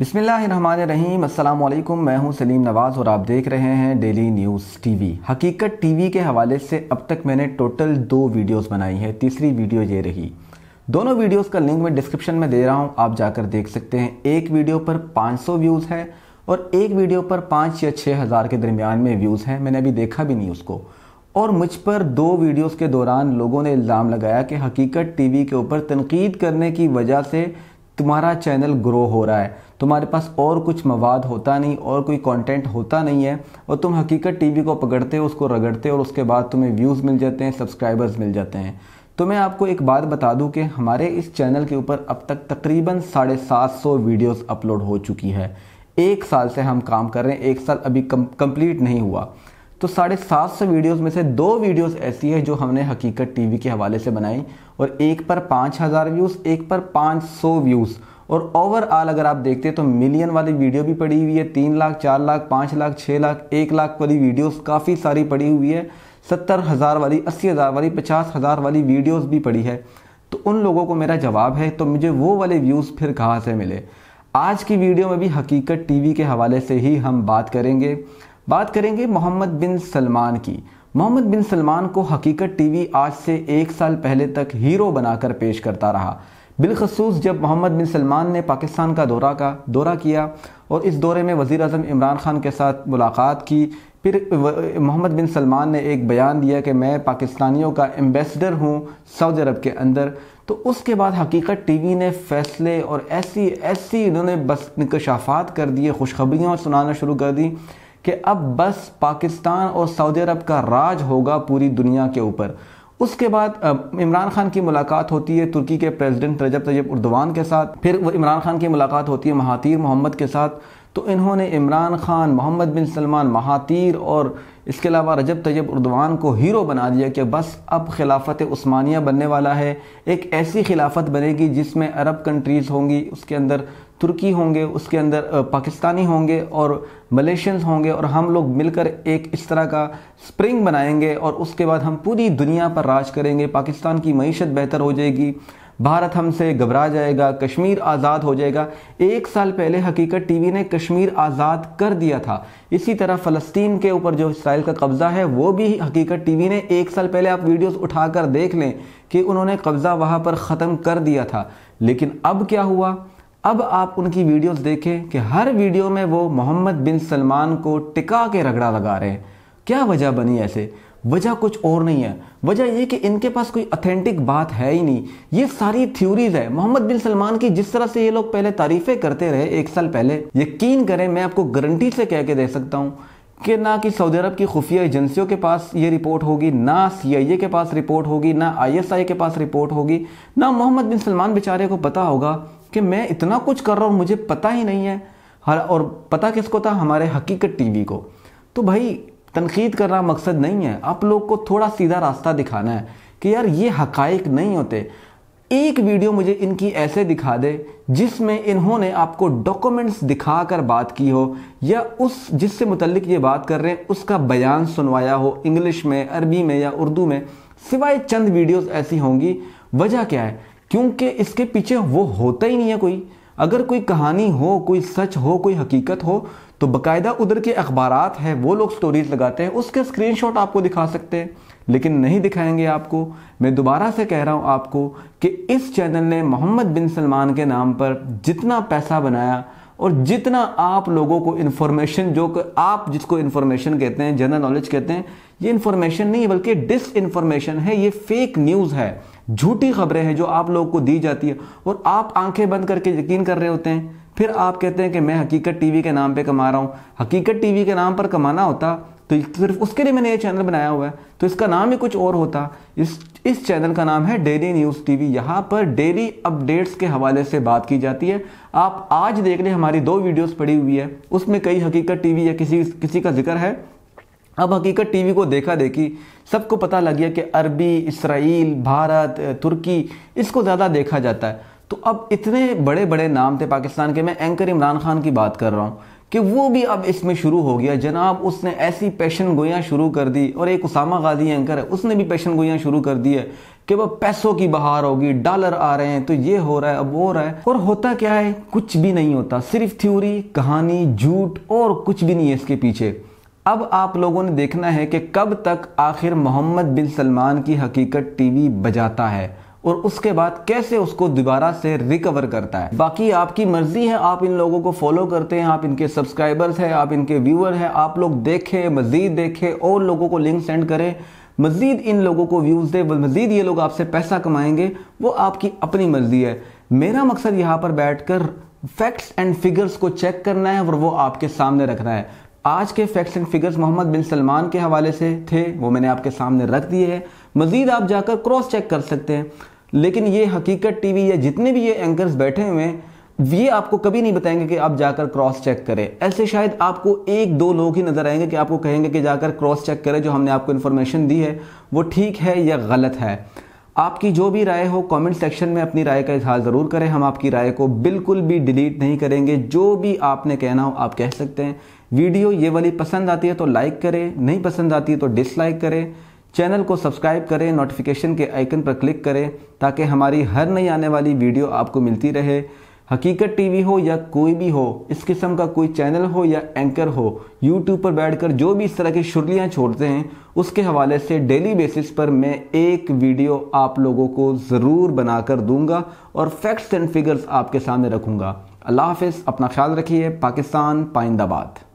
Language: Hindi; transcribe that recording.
अस्सलाम अल्लाम मैं हूं सलीम नवाज़ और आप देख रहे हैं daily news TV Haqiqat TV के हवाले से अब तक मैंने टोटल दो वीडियोस बनाई है तीसरी वीडियो ये रही दोनों वीडियोस का लिंक मैं डिस्क्रिप्शन में दे रहा हूं आप जाकर देख सकते हैं एक वीडियो पर सौ व्यूज़ है और एक वीडियो पर पाँच या छः हज़ार के दरमियान में व्यूज़ हैं मैंने अभी देखा भी नहीं उसको और मुझ पर दो वीडियोस के दौरान लोगों ने इल्ज़ाम लगाया कि हकीकत टीवी के ऊपर तनकीद करने की वजह से तुम्हारा चैनल ग्रो हो रहा है तुम्हारे पास और कुछ मवाद होता नहीं और कोई कंटेंट होता नहीं है और तुम हकीकत टीवी को पकड़ते हो उसको रगड़ते हो और उसके बाद तुम्हें व्यूज़ मिल जाते हैं सब्सक्राइबर्स मिल जाते हैं तो मैं आपको एक बात बता दूं कि हमारे इस चैनल के ऊपर अब तक तकरीबन साढ़े सात सौ वीडियोज़ अपलोड हो चुकी है एक साल से हम काम कर रहे हैं एक साल अभी कम, कंप्लीट नहीं हुआ तो साढ़े सात सौ वीडियोज़ में से दो वीडियोज़ ऐसी है जो हमने हकीकत टीवी के हवाले से बनाई और एक पर पाँच हज़ार व्यूज़ एक पर पाँच सौ व्यूज़ और ओवरऑल अगर आप देखते हैं तो मिलियन वाली वीडियो भी पड़ी हुई है तीन लाख चार लाख पाँच लाख छः लाख एक लाख वाली वीडियोस काफ़ी सारी पड़ी हुई है सत्तर हज़ार वाली अस्सी हज़ार वाली पचास हज़ार वाली वीडियोस भी पड़ी है तो उन लोगों को मेरा जवाब है तो मुझे वो वाले व्यूज़ फिर कहाँ से मिले आज की वीडियो में भी हकीकत टीवी के हवाले से ही हम बात करेंगे बात करेंगे मोहम्मद बिन सलमान की मोहम्मद बिन सलमान को हकीकत टीवी आज से एक साल पहले तक हीरो बनाकर पेश करता रहा बिलखसूस जब मोहम्मद बिन सलमान ने पाकिस्तान का दौरा का दौरा किया और इस दौरे में वज़ी अजम इमरान ख़ान के साथ मुलाकात की फिर मोहम्मद बिन सलमान ने एक बयान दिया कि मैं पाकिस्तानियों का एम्बेसडर हूँ सऊदी अरब के अंदर तो उसके बाद हकीकत टीवी ने फैसले और ऐसी ऐसी इन्होंने बस इंकशाफात कर दिए खुशखबरियाँ सुनाना शुरू कर दी कि अब बस पाकिस्तान और सऊदी अरब का राज होगा पूरी दुनिया के ऊपर उसके बाद इमरान खान की मुलाकात होती है तुर्की के प्रेसिडेंट रजब तजब उर्दवान के साथ फिर वो इमरान खान की मुलाकात होती है महातीर मोहम्मद के साथ तो इन्होंने इमरान खान मोहम्मद बिन सलमान महातीर और इसके अलावा रजब तजब उर्दवान को हीरो बना दिया कि बस अब खिलाफत उस्मानिया बनने वाला है एक ऐसी खिलाफत बनेगी जिसमें अरब कंट्रीज़ होंगी उसके अंदर तुर्की होंगे उसके अंदर पाकिस्तानी होंगे और मलेशियंस होंगे और हम लोग मिलकर एक इस तरह का स्प्रिंग बनाएंगे और उसके बाद हम पूरी दुनिया पर राज करेंगे पाकिस्तान की मीशत बेहतर हो जाएगी भारत हमसे घबरा जाएगा कश्मीर आज़ाद हो जाएगा एक साल पहले हकीकत टीवी ने कश्मीर आज़ाद कर दिया था इसी तरह फ़लस्तीन के ऊपर जो इसराइल का कब्ज़ा है वो भी हकीकत टीवी ने एक साल पहले आप वीडियोस उठाकर देख लें कि उन्होंने कब्ज़ा वहाँ पर ख़त्म कर दिया था लेकिन अब क्या हुआ अब आप उनकी वीडियोस देखें कि हर वीडियो में वो मोहम्मद बिन सलमान को टिका के रगड़ा लगा रहे हैं क्या वजह बनी ऐसे वजह कुछ और नहीं है वजह ये कि इनके पास कोई अथेंटिक बात है ही नहीं ये सारी थ्योरीज है मोहम्मद बिन सलमान की जिस तरह से ये लोग पहले तारीफें करते रहे एक साल पहले यकीन करें मैं आपको गारंटी से कह के दे सकता हूँ कि ना कि सऊदी अरब की खुफिया एजेंसियों के पास ये रिपोर्ट होगी ना सीआईए के पास रिपोर्ट होगी ना आईएसआई के पास रिपोर्ट होगी ना मोहम्मद बिन सलमान बेचारे को पता होगा कि मैं इतना कुछ कर रहा हूँ मुझे पता ही नहीं है हर और पता किसको था हमारे हकीकत टीवी को तो भाई तनकीद करना मकसद नहीं है आप लोग को थोड़ा सीधा रास्ता दिखाना है कि यार ये हकाइक नहीं होते एक वीडियो मुझे इनकी ऐसे दिखा दे जिसमें इन्होंने आपको डॉक्यूमेंट्स दिखा कर बात की हो या उस जिससे मुतलिक ये बात कर रहे हैं उसका बयान सुनवाया हो इंग्लिश में अरबी में या उर्दू में सिवाय चंद वीडियोस ऐसी होंगी वजह क्या है क्योंकि इसके पीछे वो होता ही नहीं है कोई अगर कोई कहानी हो कोई सच हो कोई हकीकत हो तो बकायदा उधर के अखबार हैं वो लोग स्टोरीज लगाते हैं उसके स्क्रीनशॉट आपको दिखा सकते हैं लेकिन नहीं दिखाएंगे आपको मैं दोबारा से कह रहा हूँ आपको कि इस चैनल ने मोहम्मद बिन सलमान के नाम पर जितना पैसा बनाया और जितना आप लोगों को इन्फॉर्मेशन जो आप जिसको इन्फॉर्मेशन कहते हैं जनरल नॉलेज कहते हैं ये इन्फॉर्मेशन नहीं है बल्कि डिस इन्फॉर्मेशन है ये फेक न्यूज़ है झूठी खबरें हैं जो आप लोगों को दी जाती है और आप आंखें बंद करके यकीन कर रहे होते हैं फिर आप कहते हैं कि मैं हकीकत टीवी के नाम पे कमा रहा हूँ हकीकत टीवी के नाम पर कमाना होता तो सिर्फ उसके लिए मैंने ये चैनल बनाया हुआ है तो इसका नाम ही कुछ और होता इस इस चैनल का नाम है डेली न्यूज़ टीवी यहाँ पर डेली अपडेट्स के हवाले से बात की जाती है आप आज देख लें हमारी दो वीडियोस पड़ी हुई है उसमें कई हकीकत टीवी या किसी किसी का जिक्र है अब हकीकत टीवी को देखा देखी सबको पता लग गया कि अरबी इसराइल भारत तुर्की इसको ज़्यादा देखा जाता है तो अब इतने बड़े बड़े नाम थे पाकिस्तान के मैं एंकर इमरान खान की बात कर रहा हूँ कि वो भी अब इसमें शुरू हो गया जनाब उसने ऐसी पैशन गोयाँ शुरू कर दी और एक उसामा गाजी एंकर है उसने भी पैशन गोयाँ शुरू कर दी है कि वह पैसों की बहार होगी डॉलर आ रहे हैं तो ये हो रहा है अब हो रहा है और होता क्या है कुछ भी नहीं होता सिर्फ थ्योरी कहानी झूठ और कुछ भी नहीं है इसके पीछे अब आप लोगों ने देखना है कि कब तक आखिर मोहम्मद बिन सलमान की हकीकत टीवी बजाता है और उसके बाद कैसे उसको दोबारा से रिकवर करता है बाकी आपकी मर्जी है आप इन लोगों को फॉलो करते हैं आप इनके सब्सक्राइबर्स हैं आप इनके व्यूअर हैं आप लोग देखें मजीद देखें और लोगों को लिंक सेंड करें मजीद इन लोगों को व्यूज़ दे मजीद ये लोग आपसे पैसा कमाएंगे वो आपकी अपनी मर्जी है मेरा मकसद यहाँ पर बैठ कर फैक्ट्स एंड फिगर्स को चेक करना है और वो आपके सामने रखना है आज के facts and figures Mohammed bin Salman के हवाले से थे वो मैंने आपके सामने रख दिए हैं मजीद आप जाकर क्रॉस चेक कर सकते हैं लेकिन ये हकीकत टीवी या जितने भी ये एंकर्स बैठे हुए हैं ये आपको कभी नहीं बताएंगे कि आप जाकर क्रॉस चेक करें ऐसे शायद आपको एक दो लोग ही नज़र आएंगे कि आपको कहेंगे कि जाकर क्रॉस चेक करें जो हमने आपको इन्फॉर्मेशन दी है वो ठीक है या गलत है आपकी जो भी राय हो कमेंट सेक्शन में अपनी राय का इजहार ज़रूर करें हम आपकी राय को बिल्कुल भी डिलीट नहीं करेंगे जो भी आपने कहना हो आप कह सकते हैं वीडियो ये वाली पसंद आती है तो लाइक करें नहीं पसंद आती है तो डिसलाइक करें चैनल को सब्सक्राइब करें नोटिफिकेशन के आइकन पर क्लिक करें ताकि हमारी हर नई आने वाली वीडियो आपको मिलती रहे हकीकत टीवी हो या कोई भी हो इस किस्म का कोई चैनल हो या एंकर हो यूट्यूब पर बैठकर जो भी इस तरह की शुरलियाँ छोड़ते हैं उसके हवाले से डेली बेसिस पर मैं एक वीडियो आप लोगों को ज़रूर बनाकर दूंगा और फैक्ट्स एंड फिगर्स आपके सामने रखूँगा अल्लाह हाफ अपना ख्याल रखिए पाकिस्तान पाइंदाबाद